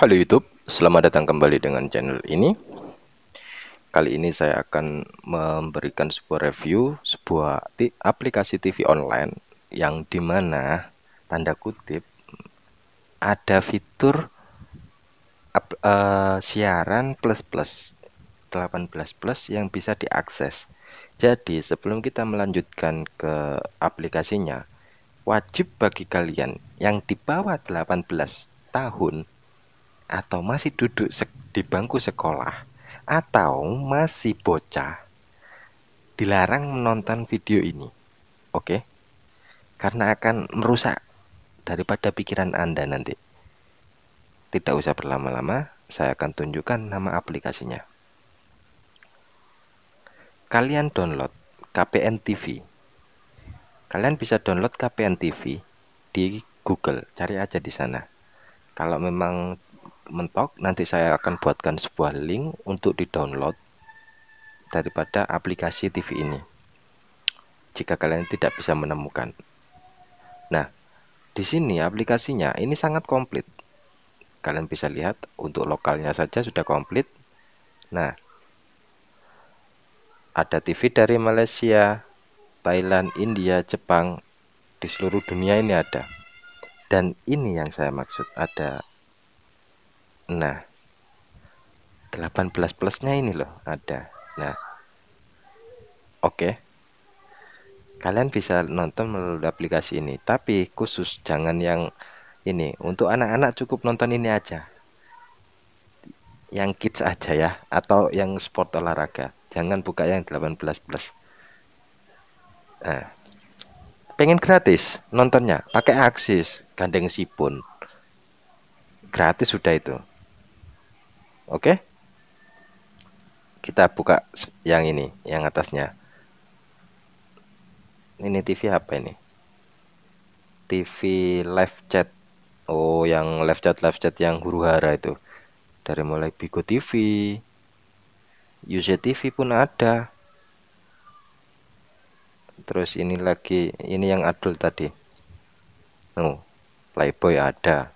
Halo YouTube, selamat datang kembali dengan channel ini. Kali ini saya akan memberikan sebuah review sebuah aplikasi TV online yang dimana tanda kutip ada fitur uh, siaran plus plus 18 plus yang bisa diakses. Jadi sebelum kita melanjutkan ke aplikasinya, wajib bagi kalian yang di bawah 18 tahun atau masih duduk di bangku sekolah atau masih bocah dilarang menonton video ini. Oke? Karena akan merusak daripada pikiran Anda nanti. Tidak usah berlama-lama, saya akan tunjukkan nama aplikasinya. Kalian download KPN TV. Kalian bisa download KPN TV di Google, cari aja di sana. Kalau memang mentok nanti saya akan buatkan sebuah link untuk di download daripada aplikasi TV ini jika kalian tidak bisa menemukan nah di sini aplikasinya ini sangat komplit kalian bisa lihat untuk lokalnya saja sudah komplit nah ada TV dari Malaysia Thailand, India, Jepang di seluruh dunia ini ada dan ini yang saya maksud ada Nah, 18 plusnya ini loh ada. Nah, oke. Okay. Kalian bisa nonton melalui aplikasi ini, tapi khusus jangan yang ini. Untuk anak-anak cukup nonton ini aja. Yang kids aja ya atau yang sport olahraga. Jangan buka yang 18 plus. Nah, pengen gratis nontonnya pakai aksis gandeng sipun gratis sudah itu Oke. Kita buka yang ini, yang atasnya. Ini TV apa ini? TV live chat. Oh, yang live chat live chat yang huru hara itu. Dari mulai Bigo TV, Uc TV pun ada. Terus ini lagi ini yang adult tadi. Oh, Playboy ada.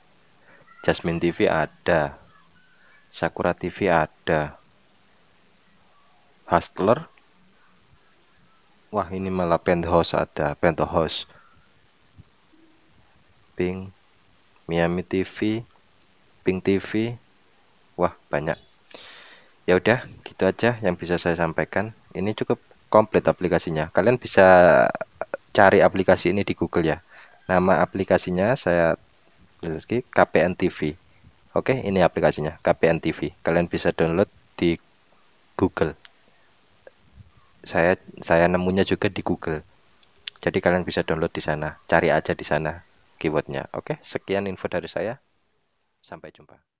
Jasmine TV ada. Sakura TV ada. Hustler. Wah, ini malah penthouse ada, penthouse. Pink, Miami TV, Pink TV. Wah, banyak. Ya udah, gitu aja yang bisa saya sampaikan. Ini cukup komplit aplikasinya. Kalian bisa cari aplikasi ini di Google ya. Nama aplikasinya saya KPN TV. Oke, ini aplikasinya KPN TV. Kalian bisa download di Google. Saya saya nemunya juga di Google. Jadi kalian bisa download di sana. Cari aja di sana keywordnya. Oke, sekian info dari saya. Sampai jumpa.